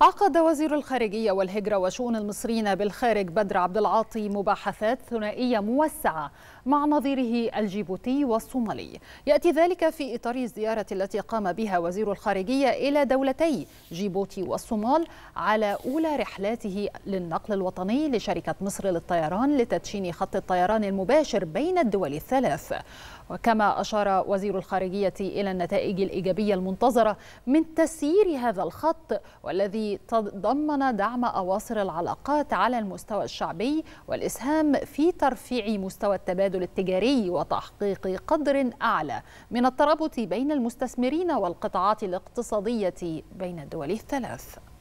عقد وزير الخارجية والهجرة وشؤون المصريين بالخارج بدر عبد العاطي مباحثات ثنائية موسعة مع نظيره الجيبوتي والصومالي يأتي ذلك في إطار الزيارة التي قام بها وزير الخارجية إلى دولتي جيبوتي والصومال على أولى رحلاته للنقل الوطني لشركة مصر للطيران لتدشين خط الطيران المباشر بين الدول الثلاث وكما أشار وزير الخارجية إلى النتائج الإيجابية المنتظرة من تسيير هذا الخط والذي تضمن دعم أواصر العلاقات على المستوى الشعبي والإسهام في ترفيع مستوى التبادل التجاري وتحقيق قدر أعلى من الترابط بين المستثمرين والقطاعات الاقتصادية بين الدول الثلاث